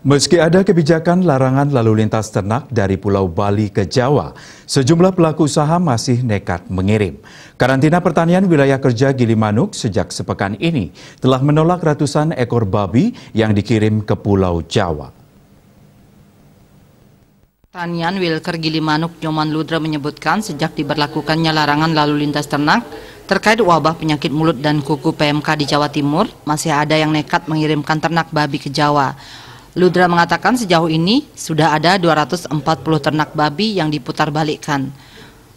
Meski ada kebijakan larangan lalu lintas ternak dari Pulau Bali ke Jawa, sejumlah pelaku usaha masih nekat mengirim. Karantina pertanian wilayah kerja Gilimanuk sejak sepekan ini telah menolak ratusan ekor babi yang dikirim ke Pulau Jawa. Pertanian Wilker Gilimanuk Nyoman Ludra menyebutkan sejak diberlakukannya larangan lalu lintas ternak, Terkait wabah penyakit mulut dan kuku PMK di Jawa Timur, masih ada yang nekat mengirimkan ternak babi ke Jawa. Ludra mengatakan sejauh ini sudah ada 240 ternak babi yang diputar balikkan.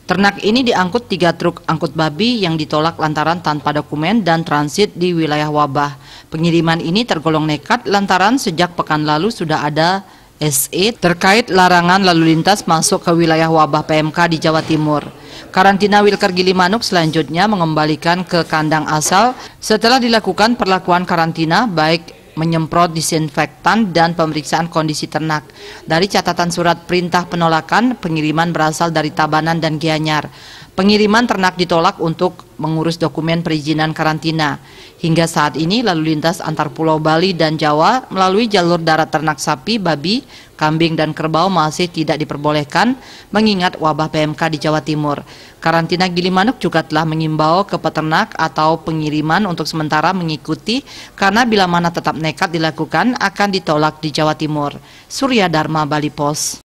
Ternak ini diangkut tiga truk angkut babi yang ditolak lantaran tanpa dokumen dan transit di wilayah wabah. Pengiriman ini tergolong nekat lantaran sejak pekan lalu sudah ada SE terkait larangan lalu lintas masuk ke wilayah wabah PMK di Jawa Timur. Karantina Wilker Gilimanuk selanjutnya mengembalikan ke kandang asal setelah dilakukan perlakuan karantina baik menyemprot disinfektan dan pemeriksaan kondisi ternak. Dari catatan surat perintah penolakan, pengiriman berasal dari Tabanan dan Gianyar. Pengiriman ternak ditolak untuk mengurus dokumen perizinan karantina. Hingga saat ini lalu lintas antar pulau Bali dan Jawa melalui jalur darat ternak sapi, babi, kambing dan kerbau masih tidak diperbolehkan mengingat wabah PMK di Jawa Timur. Karantina Gili Manuk juga telah mengimbau ke peternak atau pengiriman untuk sementara mengikuti karena bila mana tetap nekat dilakukan akan ditolak di Jawa Timur. Surya Dharma Bali Pos.